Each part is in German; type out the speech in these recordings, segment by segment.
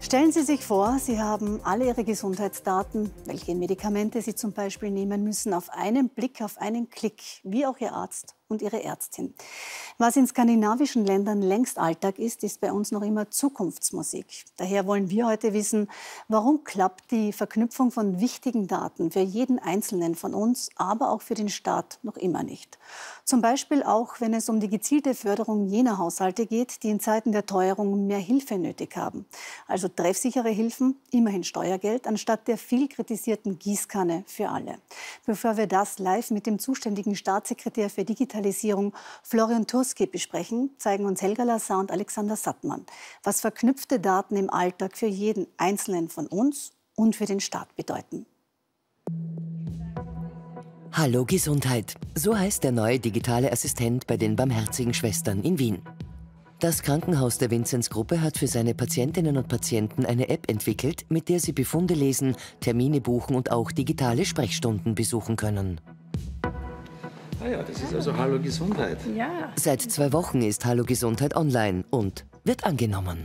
Stellen Sie sich vor, Sie haben alle Ihre Gesundheitsdaten, welche Medikamente Sie zum Beispiel nehmen müssen, auf einen Blick, auf einen Klick, wie auch Ihr Arzt und ihre Ärztin. Was in skandinavischen Ländern längst Alltag ist, ist bei uns noch immer Zukunftsmusik. Daher wollen wir heute wissen, warum klappt die Verknüpfung von wichtigen Daten für jeden Einzelnen von uns, aber auch für den Staat noch immer nicht. Zum Beispiel auch, wenn es um die gezielte Förderung jener Haushalte geht, die in Zeiten der Teuerung mehr Hilfe nötig haben. Also treffsichere Hilfen, immerhin Steuergeld, anstatt der viel kritisierten Gießkanne für alle. Bevor wir das live mit dem zuständigen Staatssekretär für Digitalisierung Digitalisierung Florian Turski besprechen, zeigen uns Helga Lasser und Alexander Sattmann, was verknüpfte Daten im Alltag für jeden Einzelnen von uns und für den Staat bedeuten. Hallo Gesundheit, so heißt der neue digitale Assistent bei den Barmherzigen Schwestern in Wien. Das Krankenhaus der Vinzenz-Gruppe hat für seine Patientinnen und Patienten eine App entwickelt, mit der sie Befunde lesen, Termine buchen und auch digitale Sprechstunden besuchen können. Ah ja, das ist also Hallo Gesundheit. Ja. Seit zwei Wochen ist Hallo Gesundheit online und wird angenommen.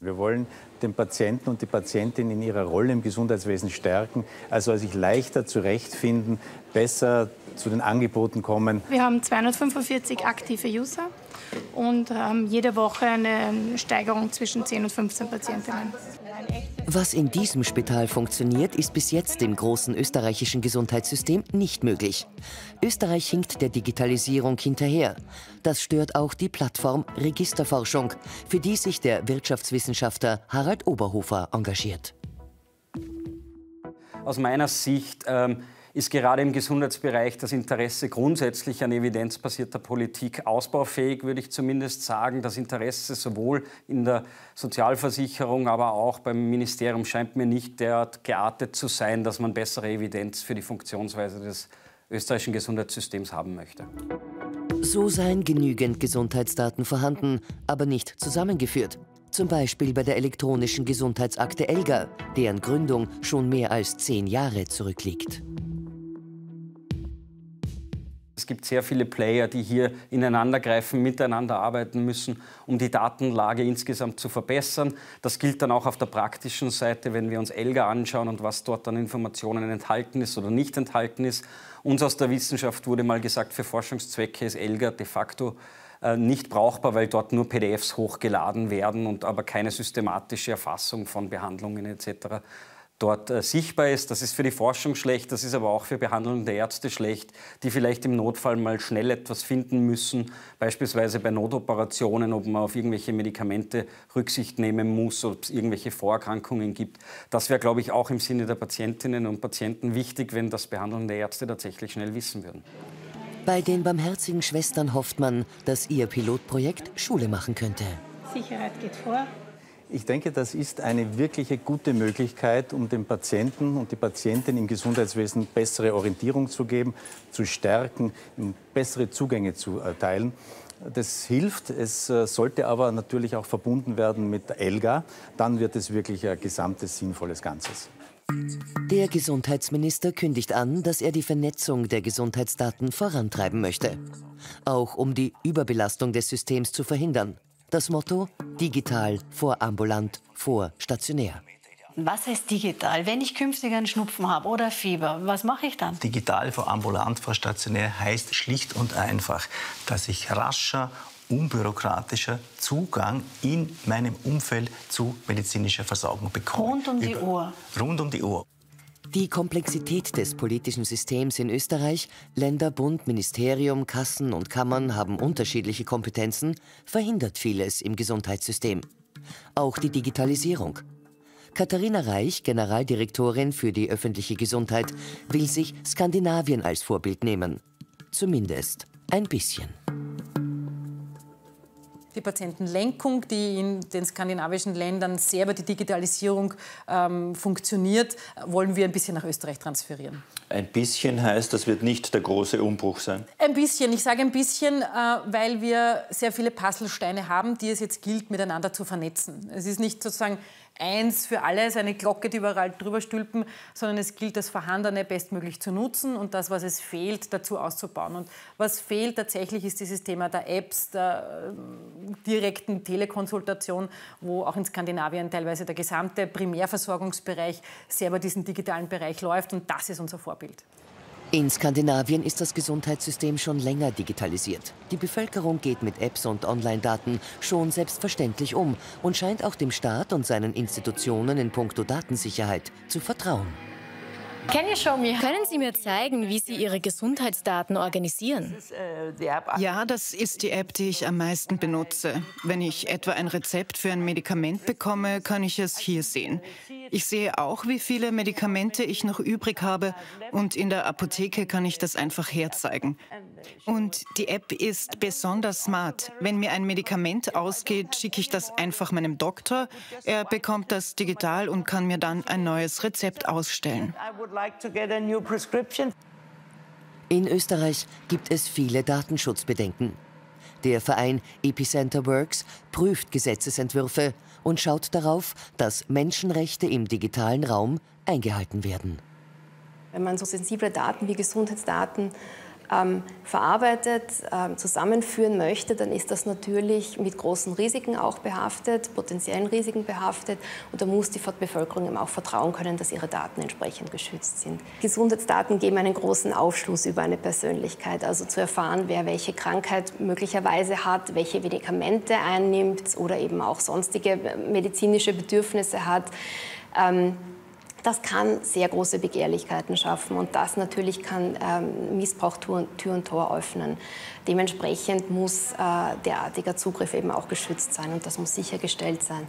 Wir wollen den Patienten und die Patientin in ihrer Rolle im Gesundheitswesen stärken. also sich leichter zurechtfinden, besser zu den Angeboten kommen. Wir haben 245 aktive User und haben jede Woche eine Steigerung zwischen 10 und 15 Patientinnen. Was in diesem Spital funktioniert, ist bis jetzt im großen österreichischen Gesundheitssystem nicht möglich. Österreich hinkt der Digitalisierung hinterher. Das stört auch die Plattform Registerforschung, für die sich der Wirtschaftswissenschaftler Harald Oberhofer engagiert. Aus meiner Sicht ähm ist gerade im Gesundheitsbereich das Interesse grundsätzlich an evidenzbasierter Politik ausbaufähig, würde ich zumindest sagen. Das Interesse sowohl in der Sozialversicherung, aber auch beim Ministerium scheint mir nicht derart geartet zu sein, dass man bessere Evidenz für die Funktionsweise des österreichischen Gesundheitssystems haben möchte. So seien genügend Gesundheitsdaten vorhanden, aber nicht zusammengeführt. Zum Beispiel bei der elektronischen Gesundheitsakte ELGA, deren Gründung schon mehr als zehn Jahre zurückliegt gibt sehr viele Player, die hier ineinandergreifen, miteinander arbeiten müssen, um die Datenlage insgesamt zu verbessern. Das gilt dann auch auf der praktischen Seite, wenn wir uns ELGA anschauen und was dort an Informationen enthalten ist oder nicht enthalten ist. Uns aus der Wissenschaft wurde mal gesagt, für Forschungszwecke ist ELGA de facto äh, nicht brauchbar, weil dort nur PDFs hochgeladen werden und aber keine systematische Erfassung von Behandlungen etc dort äh, sichtbar ist. Das ist für die Forschung schlecht, das ist aber auch für Behandlung der Ärzte schlecht, die vielleicht im Notfall mal schnell etwas finden müssen, beispielsweise bei Notoperationen, ob man auf irgendwelche Medikamente Rücksicht nehmen muss, ob es irgendwelche Vorerkrankungen gibt. Das wäre, glaube ich, auch im Sinne der Patientinnen und Patienten wichtig, wenn das Behandeln der Ärzte tatsächlich schnell wissen würden. Bei den barmherzigen Schwestern hofft man, dass ihr Pilotprojekt Schule machen könnte. Sicherheit geht vor. Ich denke, das ist eine wirkliche gute Möglichkeit, um den Patienten und die Patientin im Gesundheitswesen bessere Orientierung zu geben, zu stärken, bessere Zugänge zu erteilen. Äh, das hilft, es äh, sollte aber natürlich auch verbunden werden mit ELGA. Dann wird es wirklich ein gesamtes, sinnvolles Ganzes. Der Gesundheitsminister kündigt an, dass er die Vernetzung der Gesundheitsdaten vorantreiben möchte, auch um die Überbelastung des Systems zu verhindern. Das Motto digital, vorambulant, stationär. Was heißt digital? Wenn ich künftig einen Schnupfen habe oder Fieber, was mache ich dann? Digital, vorambulant, stationär heißt schlicht und einfach, dass ich rascher unbürokratischer Zugang in meinem Umfeld zu medizinischer Versorgung bekommen. Rund um die Über, Uhr. Rund um die Uhr. Die Komplexität des politischen Systems in Österreich, Länder, Bund, Ministerium, Kassen und Kammern haben unterschiedliche Kompetenzen, verhindert vieles im Gesundheitssystem. Auch die Digitalisierung. Katharina Reich, Generaldirektorin für die öffentliche Gesundheit, will sich Skandinavien als Vorbild nehmen. Zumindest ein bisschen die Patientenlenkung, die in den skandinavischen Ländern sehr über die Digitalisierung ähm, funktioniert, wollen wir ein bisschen nach Österreich transferieren. Ein bisschen heißt, das wird nicht der große Umbruch sein? Ein bisschen. Ich sage ein bisschen, äh, weil wir sehr viele Puzzlesteine haben, die es jetzt gilt, miteinander zu vernetzen. Es ist nicht sozusagen eins für alles, eine Glocke, die überall drüber stülpen, sondern es gilt, das Vorhandene bestmöglich zu nutzen und das, was es fehlt, dazu auszubauen. Und was fehlt tatsächlich, ist dieses Thema der Apps, der ähm, direkten Telekonsultation, wo auch in Skandinavien teilweise der gesamte Primärversorgungsbereich selber diesen digitalen Bereich läuft und das ist unser Vorbild. In Skandinavien ist das Gesundheitssystem schon länger digitalisiert. Die Bevölkerung geht mit Apps und Online-Daten schon selbstverständlich um und scheint auch dem Staat und seinen Institutionen in puncto Datensicherheit zu vertrauen. Können Sie mir zeigen, wie Sie Ihre Gesundheitsdaten organisieren? Ja, das ist die App, die ich am meisten benutze. Wenn ich etwa ein Rezept für ein Medikament bekomme, kann ich es hier sehen. Ich sehe auch, wie viele Medikamente ich noch übrig habe und in der Apotheke kann ich das einfach herzeigen. Und die App ist besonders smart. Wenn mir ein Medikament ausgeht, schicke ich das einfach meinem Doktor. Er bekommt das digital und kann mir dann ein neues Rezept ausstellen. In Österreich gibt es viele Datenschutzbedenken. Der Verein Epicenter Works prüft Gesetzesentwürfe und schaut darauf, dass Menschenrechte im digitalen Raum eingehalten werden. Wenn man so sensible Daten wie Gesundheitsdaten ähm, verarbeitet, ähm, zusammenführen möchte, dann ist das natürlich mit großen Risiken auch behaftet, potenziellen Risiken behaftet. Und da muss die Bevölkerung eben auch vertrauen können, dass ihre Daten entsprechend geschützt sind. Gesundheitsdaten geben einen großen Aufschluss über eine Persönlichkeit. Also zu erfahren, wer welche Krankheit möglicherweise hat, welche Medikamente einnimmt oder eben auch sonstige medizinische Bedürfnisse hat. Ähm, das kann sehr große Begehrlichkeiten schaffen und das natürlich kann ähm, Missbrauch Tür, Tür, und Tor öffnen. Dementsprechend muss äh, derartiger Zugriff eben auch geschützt sein und das muss sichergestellt sein.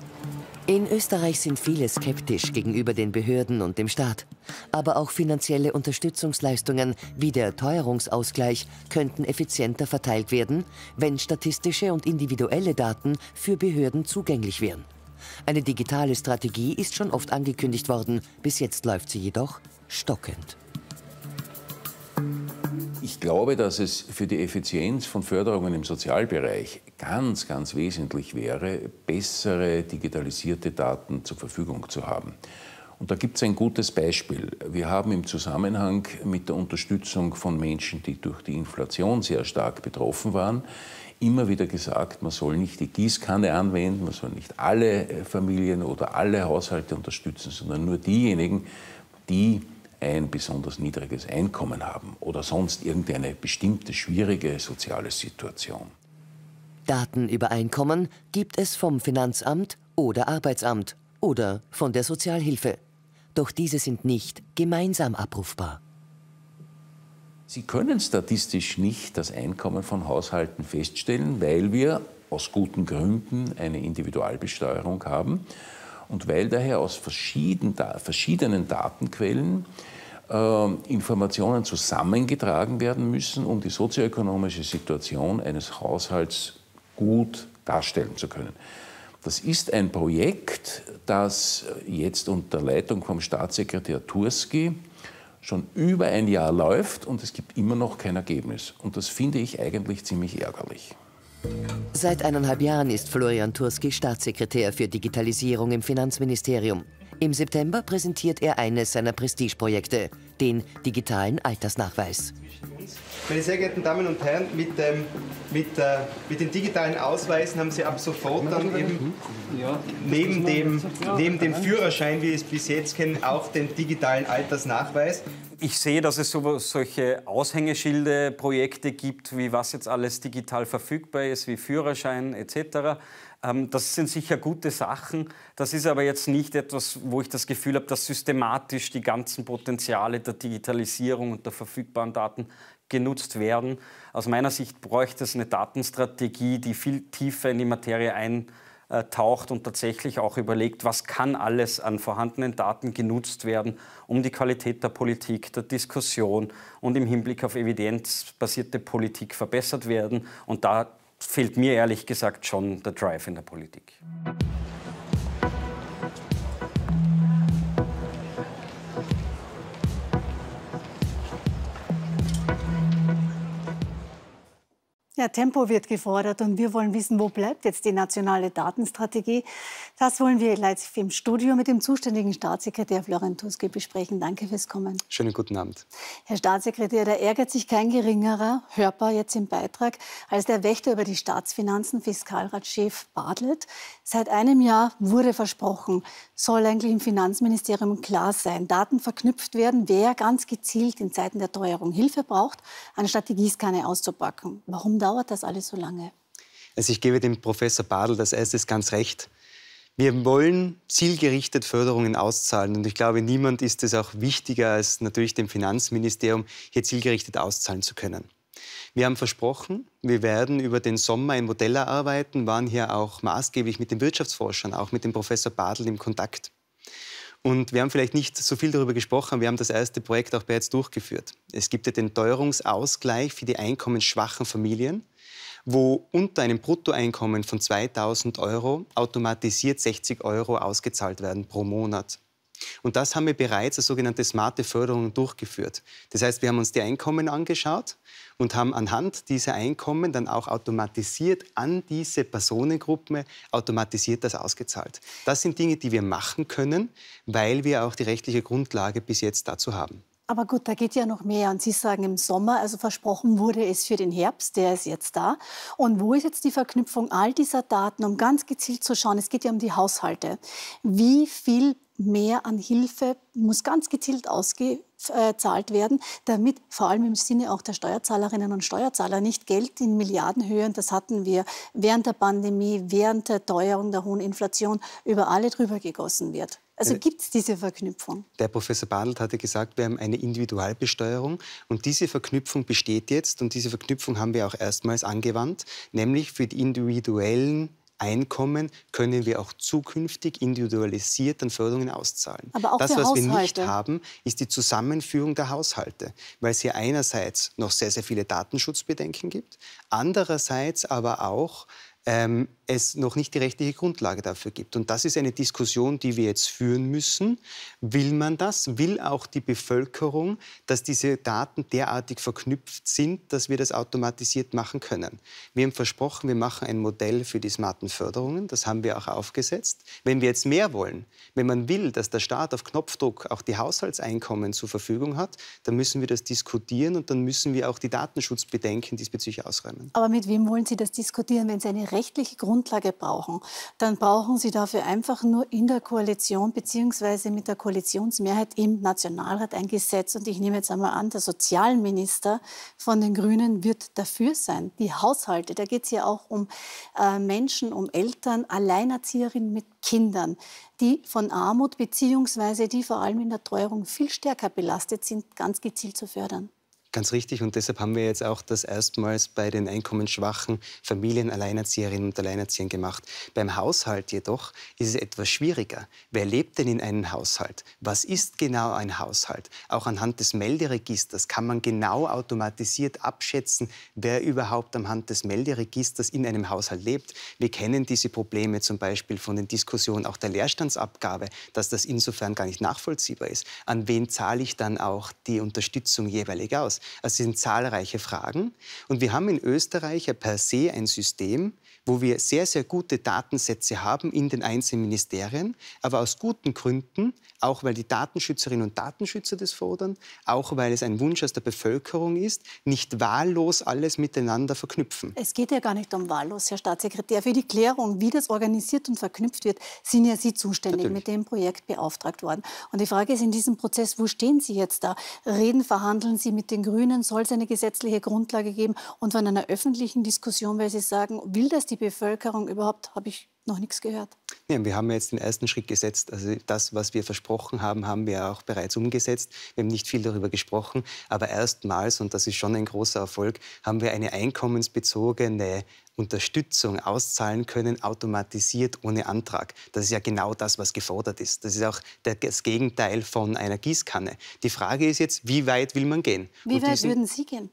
In Österreich sind viele skeptisch gegenüber den Behörden und dem Staat. Aber auch finanzielle Unterstützungsleistungen wie der Teuerungsausgleich könnten effizienter verteilt werden, wenn statistische und individuelle Daten für Behörden zugänglich wären. Eine digitale Strategie ist schon oft angekündigt worden, bis jetzt läuft sie jedoch stockend. Ich glaube, dass es für die Effizienz von Förderungen im Sozialbereich ganz, ganz wesentlich wäre, bessere digitalisierte Daten zur Verfügung zu haben. Und da gibt es ein gutes Beispiel. Wir haben im Zusammenhang mit der Unterstützung von Menschen, die durch die Inflation sehr stark betroffen waren, immer wieder gesagt, man soll nicht die Gießkanne anwenden, man soll nicht alle äh, Familien oder alle Haushalte unterstützen, sondern nur diejenigen, die ein besonders niedriges Einkommen haben oder sonst irgendeine bestimmte schwierige soziale Situation. Daten über Einkommen gibt es vom Finanzamt oder Arbeitsamt oder von der Sozialhilfe. Doch diese sind nicht gemeinsam abrufbar. Sie können statistisch nicht das Einkommen von Haushalten feststellen, weil wir aus guten Gründen eine Individualbesteuerung haben und weil daher aus verschieden, verschiedenen Datenquellen äh, Informationen zusammengetragen werden müssen, um die sozioökonomische Situation eines Haushalts gut darstellen zu können. Das ist ein Projekt, das jetzt unter Leitung vom Staatssekretär Turski schon über ein Jahr läuft und es gibt immer noch kein Ergebnis. Und das finde ich eigentlich ziemlich ärgerlich. Seit eineinhalb Jahren ist Florian Turski Staatssekretär für Digitalisierung im Finanzministerium. Im September präsentiert er eines seiner Prestigeprojekte, den digitalen Altersnachweis. Meine sehr geehrten Damen und Herren, mit, ähm, mit, äh, mit den digitalen Ausweisen haben Sie ab sofort dann eben hm? neben dem, neben dem Führerschein, wie wir es bis jetzt kennen, auch den digitalen Altersnachweis ich sehe, dass es so, solche Aushängeschilde-Projekte gibt, wie was jetzt alles digital verfügbar ist, wie Führerschein etc. Ähm, das sind sicher gute Sachen. Das ist aber jetzt nicht etwas, wo ich das Gefühl habe, dass systematisch die ganzen Potenziale der Digitalisierung und der verfügbaren Daten genutzt werden. Aus meiner Sicht bräuchte es eine Datenstrategie, die viel tiefer in die Materie eintaucht und tatsächlich auch überlegt, was kann alles an vorhandenen Daten genutzt werden, um die Qualität der Politik, der Diskussion und im Hinblick auf evidenzbasierte Politik verbessert werden. Und da fehlt mir ehrlich gesagt schon der Drive in der Politik. Ja, Tempo wird gefordert und wir wollen wissen, wo bleibt jetzt die nationale Datenstrategie? Das wollen wir gleich im Studio mit dem zuständigen Staatssekretär Florian Tuske besprechen. Danke fürs Kommen. Schönen guten Abend. Herr Staatssekretär, da ärgert sich kein geringerer, hörbar jetzt im Beitrag, als der Wächter über die Staatsfinanzen, Fiskalratschef Bartlett. Seit einem Jahr wurde versprochen, soll eigentlich im Finanzministerium klar sein, Daten verknüpft werden, wer ganz gezielt in Zeiten der Teuerung Hilfe braucht, eine Strategieskanne auszupacken. Warum da dauert das alles so lange? Also ich gebe dem Professor Badl das erstes ganz recht. Wir wollen zielgerichtet Förderungen auszahlen und ich glaube, niemand ist es auch wichtiger, als natürlich dem Finanzministerium hier zielgerichtet auszahlen zu können. Wir haben versprochen, wir werden über den Sommer ein Modell erarbeiten, waren hier auch maßgeblich mit den Wirtschaftsforschern, auch mit dem Professor Badl im Kontakt. Und wir haben vielleicht nicht so viel darüber gesprochen, wir haben das erste Projekt auch bereits durchgeführt. Es gibt ja den Teuerungsausgleich für die einkommensschwachen Familien, wo unter einem Bruttoeinkommen von 2000 Euro automatisiert 60 Euro ausgezahlt werden pro Monat. Und das haben wir bereits als sogenannte smarte Förderung durchgeführt. Das heißt, wir haben uns die Einkommen angeschaut und haben anhand dieser Einkommen dann auch automatisiert an diese Personengruppen automatisiert das ausgezahlt. Das sind Dinge, die wir machen können, weil wir auch die rechtliche Grundlage bis jetzt dazu haben. Aber gut, da geht ja noch mehr. Und Sie sagen im Sommer, also versprochen wurde es für den Herbst, der ist jetzt da. Und wo ist jetzt die Verknüpfung all dieser Daten, um ganz gezielt zu schauen? Es geht ja um die Haushalte. Wie viel mehr an Hilfe muss ganz gezielt ausgezahlt werden, damit vor allem im Sinne auch der Steuerzahlerinnen und Steuerzahler nicht Geld in Milliardenhöhen, das hatten wir während der Pandemie, während der Teuerung, der hohen Inflation, über alle drüber gegossen wird. Also äh, gibt es diese Verknüpfung? Der Professor Badelt hatte gesagt, wir haben eine Individualbesteuerung und diese Verknüpfung besteht jetzt und diese Verknüpfung haben wir auch erstmals angewandt, nämlich für die individuellen Einkommen können wir auch zukünftig individualisiert an Förderungen auszahlen. Aber auch das, was Haushalte. wir nicht haben, ist die Zusammenführung der Haushalte, weil es hier einerseits noch sehr, sehr viele Datenschutzbedenken gibt, andererseits aber auch ähm, es noch nicht die rechtliche Grundlage dafür gibt. Und das ist eine Diskussion, die wir jetzt führen müssen. Will man das? Will auch die Bevölkerung, dass diese Daten derartig verknüpft sind, dass wir das automatisiert machen können? Wir haben versprochen, wir machen ein Modell für die smarten Förderungen. Das haben wir auch aufgesetzt. Wenn wir jetzt mehr wollen, wenn man will, dass der Staat auf Knopfdruck auch die Haushaltseinkommen zur Verfügung hat, dann müssen wir das diskutieren und dann müssen wir auch die Datenschutzbedenken diesbezüglich ausräumen. Aber mit wem wollen Sie das diskutieren, wenn es eine rechtliche Grundlage Grundlage brauchen, dann brauchen Sie dafür einfach nur in der Koalition bzw. mit der Koalitionsmehrheit im Nationalrat ein Gesetz. Und ich nehme jetzt einmal an, der Sozialminister von den Grünen wird dafür sein. Die Haushalte, da geht es ja auch um äh, Menschen, um Eltern, Alleinerzieherinnen mit Kindern, die von Armut bzw. die vor allem in der Teuerung viel stärker belastet sind, ganz gezielt zu fördern. Ganz richtig. Und deshalb haben wir jetzt auch das erstmals bei den einkommensschwachen Familien, Alleinerzieherinnen und Alleinerziehern gemacht. Beim Haushalt jedoch ist es etwas schwieriger. Wer lebt denn in einem Haushalt? Was ist genau ein Haushalt? Auch anhand des Melderegisters kann man genau automatisiert abschätzen, wer überhaupt anhand des Melderegisters in einem Haushalt lebt. Wir kennen diese Probleme zum Beispiel von den Diskussionen auch der Leerstandsabgabe, dass das insofern gar nicht nachvollziehbar ist. An wen zahle ich dann auch die Unterstützung jeweilig aus? Also es sind zahlreiche Fragen. Und wir haben in Österreich ja per se ein System, wo wir sehr, sehr gute Datensätze haben in den einzelnen Ministerien, aber aus guten Gründen auch weil die Datenschützerinnen und Datenschützer das fordern, auch weil es ein Wunsch aus der Bevölkerung ist, nicht wahllos alles miteinander verknüpfen. Es geht ja gar nicht um wahllos, Herr Staatssekretär. Für die Klärung, wie das organisiert und verknüpft wird, sind ja Sie zuständig Natürlich. mit dem Projekt beauftragt worden. Und die Frage ist in diesem Prozess, wo stehen Sie jetzt da? Reden, verhandeln Sie mit den Grünen? Soll es eine gesetzliche Grundlage geben? Und von einer öffentlichen Diskussion, weil Sie sagen, will das die Bevölkerung überhaupt, habe ich noch nichts gehört. Ja, wir haben jetzt den ersten Schritt gesetzt. Also das, was wir versprochen haben, haben wir auch bereits umgesetzt. Wir haben nicht viel darüber gesprochen, aber erstmals, und das ist schon ein großer Erfolg, haben wir eine einkommensbezogene Unterstützung auszahlen können, automatisiert ohne Antrag. Das ist ja genau das, was gefordert ist. Das ist auch das Gegenteil von einer Gießkanne. Die Frage ist jetzt, wie weit will man gehen? Wie und weit diesen, würden Sie gehen?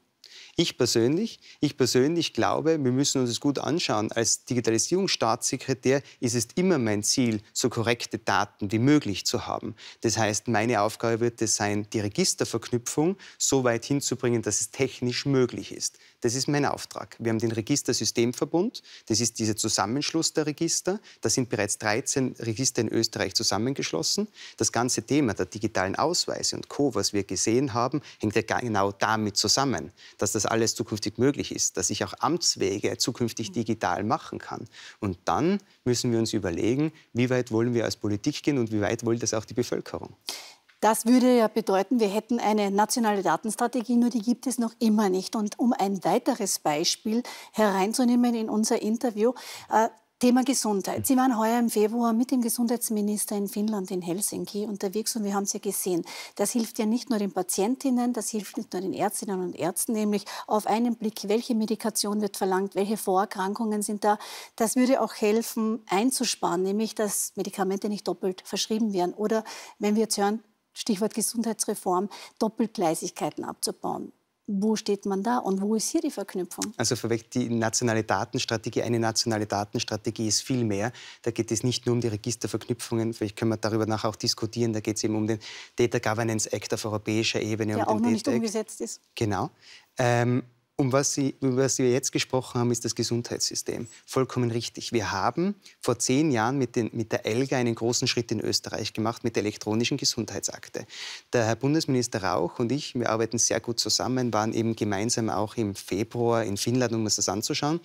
Ich persönlich, ich persönlich glaube, wir müssen uns das gut anschauen. Als Digitalisierungsstaatssekretär ist es immer mein Ziel, so korrekte Daten wie möglich zu haben. Das heißt, meine Aufgabe wird es sein, die Registerverknüpfung so weit hinzubringen, dass es technisch möglich ist. Das ist mein Auftrag. Wir haben den Registersystemverbund. Das ist dieser Zusammenschluss der Register. Da sind bereits 13 Register in Österreich zusammengeschlossen. Das ganze Thema der digitalen Ausweise und Co., was wir gesehen haben, hängt ja genau damit zusammen, dass das alles zukünftig möglich ist, dass ich auch Amtswege zukünftig digital machen kann. Und dann müssen wir uns überlegen, wie weit wollen wir als Politik gehen und wie weit will das auch die Bevölkerung. Das würde ja bedeuten, wir hätten eine nationale Datenstrategie, nur die gibt es noch immer nicht. Und um ein weiteres Beispiel hereinzunehmen in unser Interview, äh, Thema Gesundheit. Sie waren heuer im Februar mit dem Gesundheitsminister in Finnland, in Helsinki, unterwegs und wir haben es ja gesehen. Das hilft ja nicht nur den Patientinnen, das hilft nicht nur den Ärztinnen und Ärzten, nämlich auf einen Blick, welche Medikation wird verlangt, welche Vorerkrankungen sind da. Das würde auch helfen, einzusparen, nämlich dass Medikamente nicht doppelt verschrieben werden. Oder wenn wir jetzt hören, Stichwort Gesundheitsreform, Doppelgleisigkeiten abzubauen. Wo steht man da und wo ist hier die Verknüpfung? Also vorweg, die nationale Datenstrategie, eine nationale Datenstrategie ist viel mehr. Da geht es nicht nur um die Registerverknüpfungen, vielleicht können wir darüber nachher auch diskutieren, da geht es eben um den Data Governance Act auf europäischer Ebene. Der um auch noch Data nicht umgesetzt Act. ist. Genau. Ähm, um was Sie, über was wir jetzt gesprochen haben, ist das Gesundheitssystem. Vollkommen richtig. Wir haben vor zehn Jahren mit, den, mit der ELGA einen großen Schritt in Österreich gemacht mit der elektronischen Gesundheitsakte. Der Herr Bundesminister Rauch und ich, wir arbeiten sehr gut zusammen, waren eben gemeinsam auch im Februar in Finnland, um uns das anzuschauen,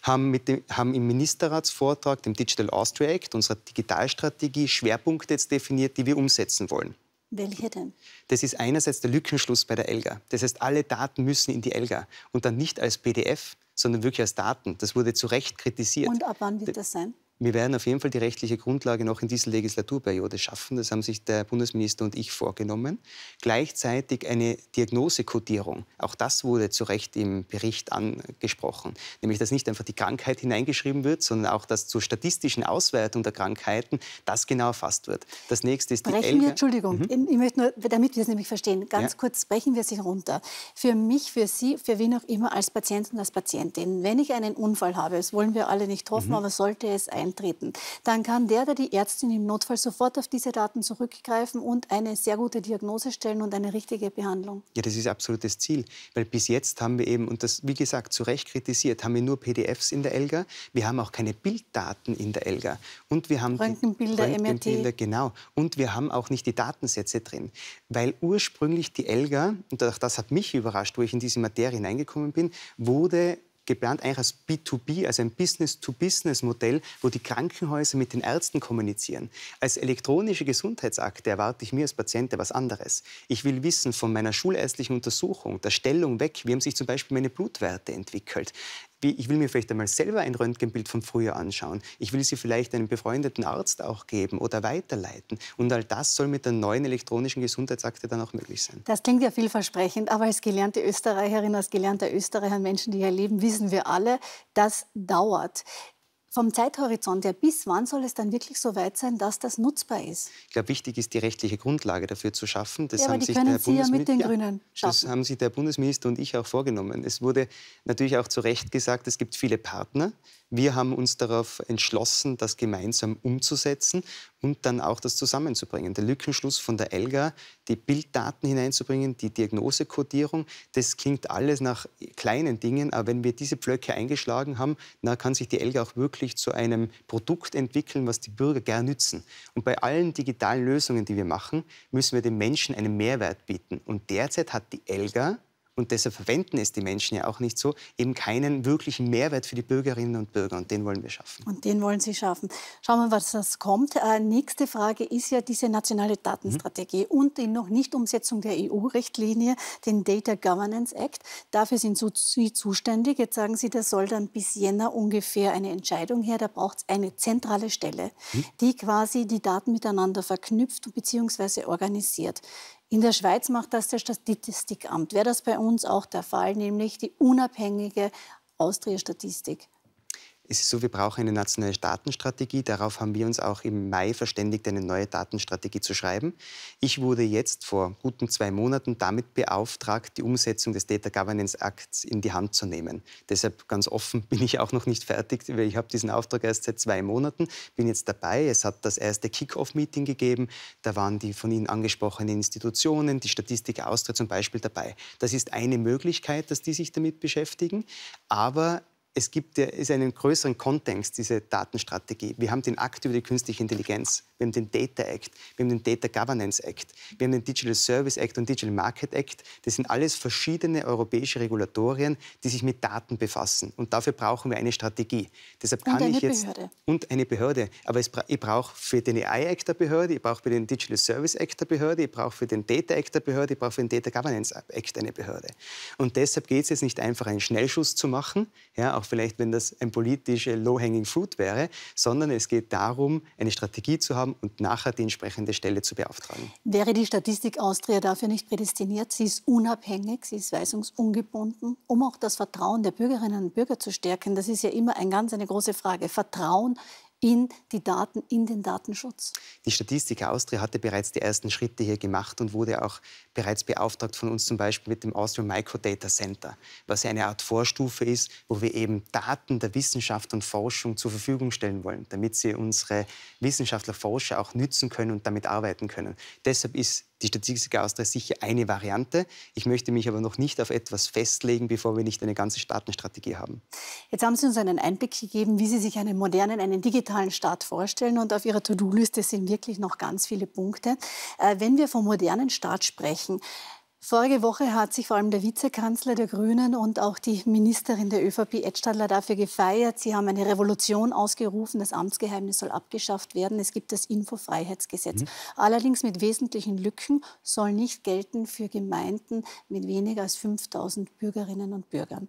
haben, mit dem, haben im Ministerratsvortrag, dem Digital Austria Act, unserer Digitalstrategie, Schwerpunkte jetzt definiert, die wir umsetzen wollen. Welche denn? Das ist einerseits der Lückenschluss bei der ELGA. Das heißt, alle Daten müssen in die ELGA und dann nicht als PDF, sondern wirklich als Daten. Das wurde zu Recht kritisiert. Und ab wann wird das sein? Wir werden auf jeden Fall die rechtliche Grundlage noch in dieser Legislaturperiode schaffen. Das haben sich der Bundesminister und ich vorgenommen. Gleichzeitig eine Diagnosekodierung. Auch das wurde zu Recht im Bericht angesprochen. Nämlich, dass nicht einfach die Krankheit hineingeschrieben wird, sondern auch, dass zur statistischen Auswertung der Krankheiten das genau erfasst wird. Das nächste ist die Elga wir, Entschuldigung, mhm. ich möchte nur, damit wir es nämlich verstehen, ganz ja. kurz brechen wir es runter. Für mich, für Sie, für wen auch immer als Patient und als Patientin, wenn ich einen Unfall habe, das wollen wir alle nicht hoffen, mhm. aber sollte es ein eintreten, dann kann der, der die Ärztin im Notfall sofort auf diese Daten zurückgreifen und eine sehr gute Diagnose stellen und eine richtige Behandlung. Ja, das ist absolut das Ziel, weil bis jetzt haben wir eben, und das wie gesagt zu Recht kritisiert, haben wir nur PDFs in der ELGA, wir haben auch keine Bilddaten in der ELGA und wir haben Röntgenbilder, Röntgenbilder, MRT. Genau, und wir haben auch nicht die Datensätze drin, weil ursprünglich die ELGA, und auch das hat mich überrascht, wo ich in diese Materie hineingekommen bin, wurde geplant eigentlich als B2B, also ein Business-to-Business-Modell, wo die Krankenhäuser mit den Ärzten kommunizieren. Als elektronische Gesundheitsakte erwarte ich mir als Patient etwas anderes. Ich will wissen von meiner schulärztlichen Untersuchung, der Stellung weg, wie haben sich zum Beispiel meine Blutwerte entwickelt wie ich will mir vielleicht einmal selber ein Röntgenbild vom Frühjahr anschauen. Ich will sie vielleicht einem befreundeten Arzt auch geben oder weiterleiten. Und all das soll mit der neuen elektronischen Gesundheitsakte dann auch möglich sein. Das klingt ja vielversprechend, aber als gelernte Österreicherin, als gelernter Österreicher, Menschen, die hier leben, wissen wir alle, das dauert vom Zeithorizont her, bis wann soll es dann wirklich so weit sein, dass das nutzbar ist? Ich glaube, wichtig ist, die rechtliche Grundlage dafür zu schaffen. Das ja, haben sich der Sie ja mit den Grünen schaffen. Das haben sich der Bundesminister und ich auch vorgenommen. Es wurde natürlich auch zu Recht gesagt, es gibt viele Partner. Wir haben uns darauf entschlossen, das gemeinsam umzusetzen und dann auch das zusammenzubringen. Der Lückenschluss von der ELGA, die Bilddaten hineinzubringen, die Diagnosekodierung, das klingt alles nach kleinen Dingen, aber wenn wir diese Pflöcke eingeschlagen haben, dann kann sich die ELGA auch wirklich zu einem Produkt entwickeln, was die Bürger gern nützen. Und bei allen digitalen Lösungen, die wir machen, müssen wir den Menschen einen Mehrwert bieten. Und derzeit hat die ELGA und deshalb verwenden es die Menschen ja auch nicht so, eben keinen wirklichen Mehrwert für die Bürgerinnen und Bürger. Und den wollen wir schaffen. Und den wollen Sie schaffen. Schauen wir, was das kommt. Äh, nächste Frage ist ja diese nationale Datenstrategie mhm. und die noch nicht Umsetzung der EU-Richtlinie, den Data Governance Act. Dafür sind Sie zuständig. Jetzt sagen Sie, da soll dann bis Jänner ungefähr eine Entscheidung her. Da braucht es eine zentrale Stelle, mhm. die quasi die Daten miteinander verknüpft bzw. organisiert. In der Schweiz macht das der Statistikamt. Wäre das bei uns auch der Fall, nämlich die unabhängige Austria-Statistik. Es ist so, wir brauchen eine nationale Datenstrategie. Darauf haben wir uns auch im Mai verständigt, eine neue Datenstrategie zu schreiben. Ich wurde jetzt vor guten zwei Monaten damit beauftragt, die Umsetzung des Data Governance Acts in die Hand zu nehmen. Deshalb ganz offen bin ich auch noch nicht fertig, weil ich habe diesen Auftrag erst seit zwei Monaten, bin jetzt dabei. Es hat das erste Kick-Off-Meeting gegeben. Da waren die von Ihnen angesprochenen Institutionen, die Statistik Austria zum Beispiel dabei. Das ist eine Möglichkeit, dass die sich damit beschäftigen. Aber es gibt ist einen größeren Kontext, diese Datenstrategie. Wir haben den Akt über die künstliche Intelligenz, wir haben den Data Act, wir haben den Data Governance Act, wir haben den Digital Service Act und Digital Market Act. Das sind alles verschiedene europäische Regulatorien, die sich mit Daten befassen. Und dafür brauchen wir eine Strategie. Deshalb kann und eine ich jetzt Behörde. und eine Behörde. Aber bra ich brauche für den AI Act der Behörde, ich brauche für den Digital Service Act der Behörde, ich brauche für den Data Act der Behörde, ich brauche für den Data Governance Act eine Behörde. Und deshalb geht es jetzt nicht einfach, einen Schnellschuss zu machen, ja, auch vielleicht, wenn das ein politische Low-Hanging Fruit wäre, sondern es geht darum, eine Strategie zu haben und nachher die entsprechende Stelle zu beauftragen. Wäre die Statistik Austria dafür nicht prädestiniert? Sie ist unabhängig, sie ist weisungsungebunden, um auch das Vertrauen der Bürgerinnen und Bürger zu stärken. Das ist ja immer ein ganz eine große Frage. Vertrauen in die Daten, in den Datenschutz. Die Statistik Austria hatte bereits die ersten Schritte hier gemacht und wurde auch bereits beauftragt von uns zum Beispiel mit dem Austrian Microdata Center, was eine Art Vorstufe ist, wo wir eben Daten der Wissenschaft und Forschung zur Verfügung stellen wollen, damit sie unsere Wissenschaftler, Forscher auch nützen können und damit arbeiten können. Deshalb ist die Statistik Austria ist sicher eine Variante. Ich möchte mich aber noch nicht auf etwas festlegen, bevor wir nicht eine ganze Staatenstrategie haben. Jetzt haben Sie uns einen Einblick gegeben, wie Sie sich einen modernen, einen digitalen Staat vorstellen. Und auf Ihrer To-Do-Liste sind wirklich noch ganz viele Punkte. Äh, wenn wir vom modernen Staat sprechen, Vorige Woche hat sich vor allem der Vizekanzler der Grünen und auch die Ministerin der ÖVP Edstadler dafür gefeiert. Sie haben eine Revolution ausgerufen. Das Amtsgeheimnis soll abgeschafft werden. Es gibt das Infofreiheitsgesetz. Mhm. Allerdings mit wesentlichen Lücken soll nicht gelten für Gemeinden mit weniger als 5000 Bürgerinnen und Bürgern.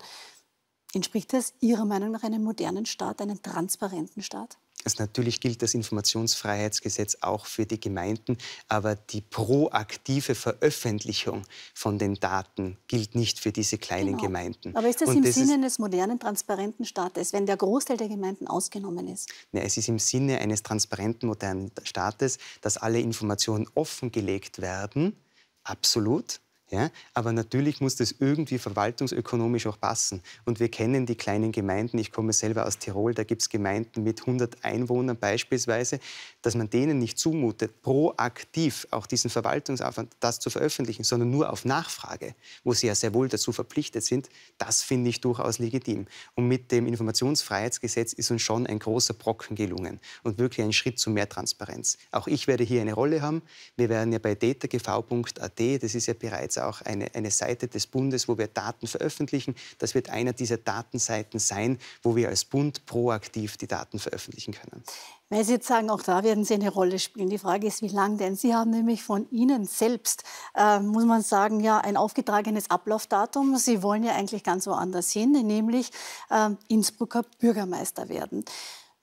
Entspricht das Ihrer Meinung nach einem modernen Staat, einem transparenten Staat? Also natürlich gilt das Informationsfreiheitsgesetz auch für die Gemeinden, aber die proaktive Veröffentlichung von den Daten gilt nicht für diese kleinen genau. Gemeinden. Aber ist das Und im das Sinne eines modernen, transparenten Staates, wenn der Großteil der Gemeinden ausgenommen ist? Ja, es ist im Sinne eines transparenten, modernen Staates, dass alle Informationen offengelegt werden, absolut ja? Aber natürlich muss das irgendwie verwaltungsökonomisch auch passen. Und wir kennen die kleinen Gemeinden. Ich komme selber aus Tirol, da gibt es Gemeinden mit 100 Einwohnern beispielsweise, dass man denen nicht zumutet, proaktiv auch diesen Verwaltungsaufwand, das zu veröffentlichen, sondern nur auf Nachfrage, wo sie ja sehr wohl dazu verpflichtet sind. Das finde ich durchaus legitim. Und mit dem Informationsfreiheitsgesetz ist uns schon ein großer Brocken gelungen und wirklich ein Schritt zu mehr Transparenz. Auch ich werde hier eine Rolle haben. Wir werden ja bei datagv.at, das ist ja bereits auch eine, eine Seite des Bundes, wo wir Daten veröffentlichen. Das wird einer dieser Datenseiten sein, wo wir als Bund proaktiv die Daten veröffentlichen können. Weil Sie jetzt sagen, auch da werden Sie eine Rolle spielen. Die Frage ist, wie lange denn? Sie haben nämlich von Ihnen selbst, äh, muss man sagen, ja, ein aufgetragenes Ablaufdatum. Sie wollen ja eigentlich ganz woanders hin, nämlich äh, Innsbrucker Bürgermeister werden.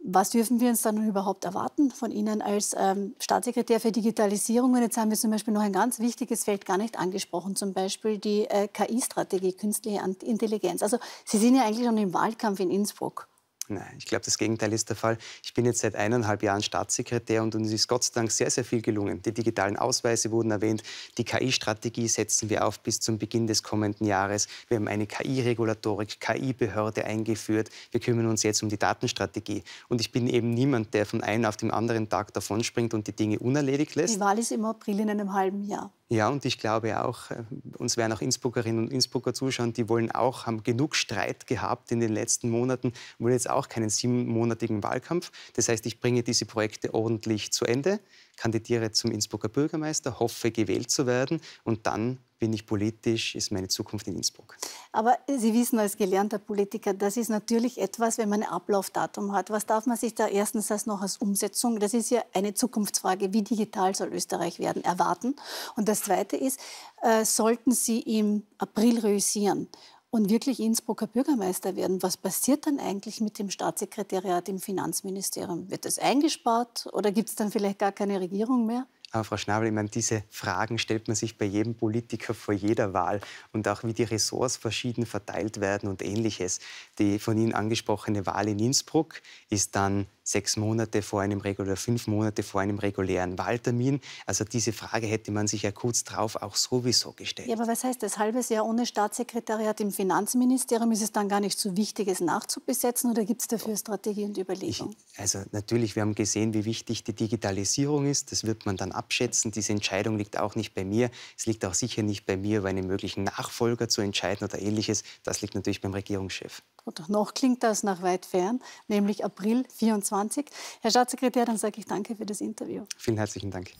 Was dürfen wir uns dann überhaupt erwarten von Ihnen als ähm, Staatssekretär für Digitalisierung? Und jetzt haben wir zum Beispiel noch ein ganz wichtiges Feld gar nicht angesprochen, zum Beispiel die äh, KI-Strategie, künstliche Intelligenz. Also Sie sind ja eigentlich schon im Wahlkampf in Innsbruck. Nein, ich glaube, das Gegenteil ist der Fall. Ich bin jetzt seit eineinhalb Jahren Staatssekretär und uns ist Gott sei Dank sehr, sehr viel gelungen. Die digitalen Ausweise wurden erwähnt. Die KI-Strategie setzen wir auf bis zum Beginn des kommenden Jahres. Wir haben eine KI-Regulatorik, KI-Behörde eingeführt. Wir kümmern uns jetzt um die Datenstrategie. Und ich bin eben niemand, der von einem auf den anderen Tag davonspringt und die Dinge unerledigt lässt. Die Wahl ist im April in einem halben Jahr. Ja, und ich glaube auch, äh, uns werden auch Innsbruckerinnen und Innsbrucker zuschauen, die wollen auch, haben genug Streit gehabt in den letzten Monaten, wollen jetzt auch auch keinen siebenmonatigen Wahlkampf. Das heißt, ich bringe diese Projekte ordentlich zu Ende, kandidiere zum Innsbrucker Bürgermeister, hoffe, gewählt zu werden und dann bin ich politisch, ist meine Zukunft in Innsbruck. Aber Sie wissen als gelernter Politiker, das ist natürlich etwas, wenn man ein Ablaufdatum hat. Was darf man sich da erstens als noch als Umsetzung, das ist ja eine Zukunftsfrage, wie digital soll Österreich werden, erwarten? Und das Zweite ist, äh, sollten Sie im April reüssieren und wirklich Innsbrucker Bürgermeister werden, was passiert dann eigentlich mit dem Staatssekretariat im Finanzministerium? Wird das eingespart oder gibt es dann vielleicht gar keine Regierung mehr? Frau Schnabel, ich meine, diese Fragen stellt man sich bei jedem Politiker vor jeder Wahl und auch wie die Ressorts verschieden verteilt werden und ähnliches. Die von Ihnen angesprochene Wahl in Innsbruck ist dann sechs Monate vor einem regulären, fünf Monate vor einem regulären Wahltermin. Also diese Frage hätte man sich ja kurz drauf auch sowieso gestellt. Ja, aber was heißt das? Halbes Jahr ohne Staatssekretariat im Finanzministerium ist es dann gar nicht so wichtig, es nachzubesetzen oder gibt es dafür Strategie und Überlegungen? Also natürlich, wir haben gesehen, wie wichtig die Digitalisierung ist. Das wird man dann ab abschätzen. Diese Entscheidung liegt auch nicht bei mir. Es liegt auch sicher nicht bei mir, über einen möglichen Nachfolger zu entscheiden oder ähnliches. Das liegt natürlich beim Regierungschef. Und noch klingt das nach weit fern, nämlich April 24. Herr Staatssekretär, dann sage ich danke für das Interview. Vielen herzlichen Dank.